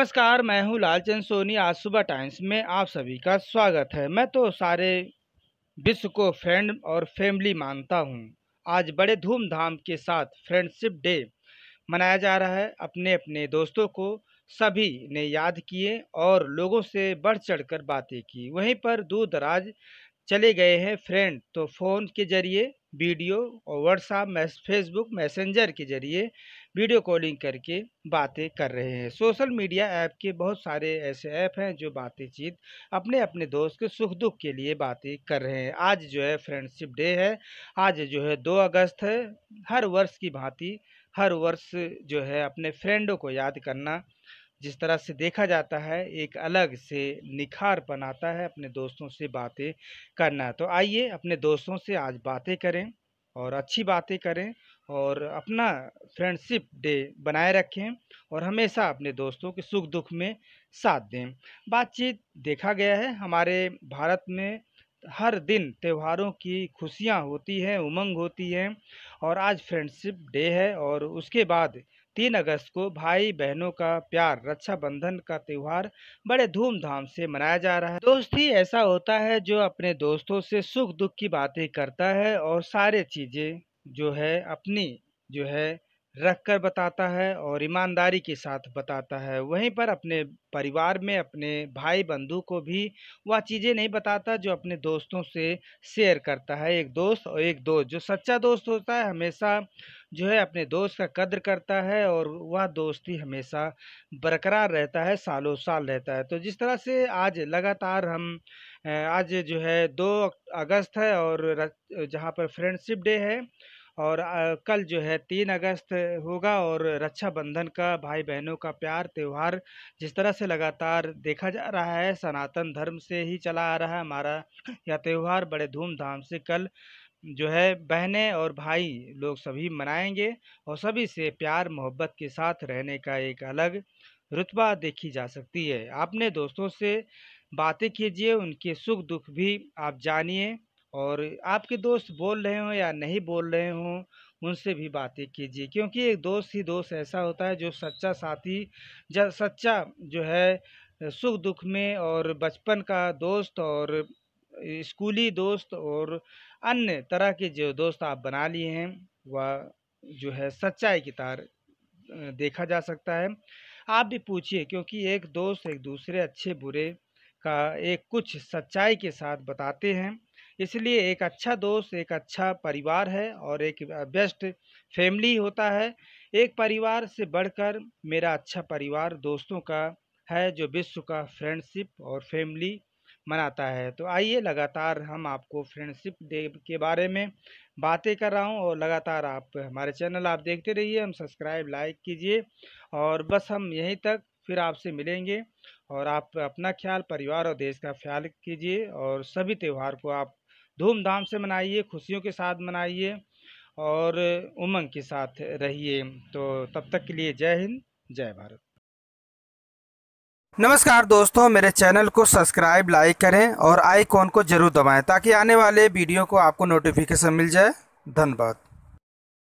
नमस्कार मैं हूं लालचंद सोनी आज सुबह टाइम्स में आप सभी का स्वागत है मैं तो सारे विश्व को फ्रेंड और फैमिली मानता हूं आज बड़े धूमधाम के साथ फ्रेंडशिप डे मनाया जा रहा है अपने अपने दोस्तों को सभी ने याद किए और लोगों से बढ़ चढ़कर बातें की वहीं पर दूर दराज चले गए हैं फ्रेंड तो फ़ोन के ज़रिए वीडियो और व्हाट्सएप मैस फेसबुक मैसेंजर के ज़रिए वीडियो कॉलिंग करके बातें कर रहे हैं सोशल मीडिया ऐप के बहुत सारे ऐसे ऐप हैं जो बातें चीत अपने अपने दोस्त के सुख दुख के लिए बातें कर रहे हैं आज जो है फ्रेंडशिप डे है आज जो है दो अगस्त है हर वर्ष की भांति हर वर्ष जो है अपने फ्रेंडों को याद करना जिस तरह से देखा जाता है एक अलग से निखार बनाता है अपने दोस्तों से बातें करना तो आइए अपने दोस्तों से आज बातें करें और अच्छी बातें करें और अपना फ्रेंडशिप डे बनाए रखें और हमेशा अपने दोस्तों के सुख दुख में साथ दें बातचीत देखा गया है हमारे भारत में हर दिन त्योहारों की खुशियाँ होती हैं उमंग होती हैं और आज फ्रेंडशिप डे है और उसके बाद तीन अगस्त को भाई बहनों का प्यार रक्षाबंधन का त्यौहार बड़े धूमधाम से मनाया जा रहा है दोस्त ही ऐसा होता है जो अपने दोस्तों से सुख दुख की बातें करता है और सारे चीज़ें जो है अपनी जो है रख कर बताता है और ईमानदारी के साथ बताता है वहीं पर अपने परिवार में अपने भाई बंधु को भी वह चीज़ें नहीं बताता जो अपने दोस्तों से शेयर करता है एक दोस्त और एक दोस्त जो सच्चा दोस्त होता है हमेशा जो है अपने दोस्त का कद्र करता है और वह दोस्ती हमेशा बरकरार रहता है सालों साल रहता है तो जिस तरह से आज लगातार हम आज जो है दो अगस्त है और जहाँ पर फ्रेंडशिप डे है और कल जो है तीन अगस्त होगा और रक्षाबंधन का भाई बहनों का प्यार त्यौहार जिस तरह से लगातार देखा जा रहा है सनातन धर्म से ही चला आ रहा है हमारा यह त्यौहार बड़े धूमधाम से कल जो है बहनें और भाई लोग सभी मनाएंगे और सभी से प्यार मोहब्बत के साथ रहने का एक अलग रुतबा देखी जा सकती है आपने दोस्तों से बातें कीजिए उनके सुख दुख भी आप जानिए और आपके दोस्त बोल रहे हों या नहीं बोल रहे हों उनसे भी बातें कीजिए क्योंकि एक दोस्त ही दोस्त ऐसा होता है जो सच्चा साथी जब सच्चा जो है सुख दुख में और बचपन का दोस्त और स्कूली दोस्त और अन्य तरह के जो दोस्त आप बना लिए हैं वह जो है सच्चाई की तार देखा जा सकता है आप भी पूछिए क्योंकि एक दोस्त एक दूसरे अच्छे बुरे का एक कुछ सच्चाई के साथ बताते हैं इसलिए एक अच्छा दोस्त एक अच्छा परिवार है और एक बेस्ट फैमिली होता है एक परिवार से बढ़कर मेरा अच्छा परिवार दोस्तों का है जो विश्व का फ्रेंडशिप और फैमिली मनाता है तो आइए लगातार हम आपको फ्रेंडशिप डे के बारे में बातें कर रहा हूँ और लगातार आप हमारे चैनल आप देखते रहिए हम सब्सक्राइब लाइक कीजिए और बस हम यहीं तक फिर आपसे मिलेंगे और आप अपना ख्याल परिवार और देश का ख्याल कीजिए और सभी त्यौहार को आप धूमधाम से मनाइए खुशियों के साथ मनाइए और उमंग के साथ रहिए तो तब तक के लिए जय हिंद जय भारत नमस्कार दोस्तों मेरे चैनल को सब्सक्राइब लाइक करें और आइकॉन को जरूर दबाएं ताकि आने वाले वीडियो को आपको नोटिफिकेशन मिल जाए धन्यवाद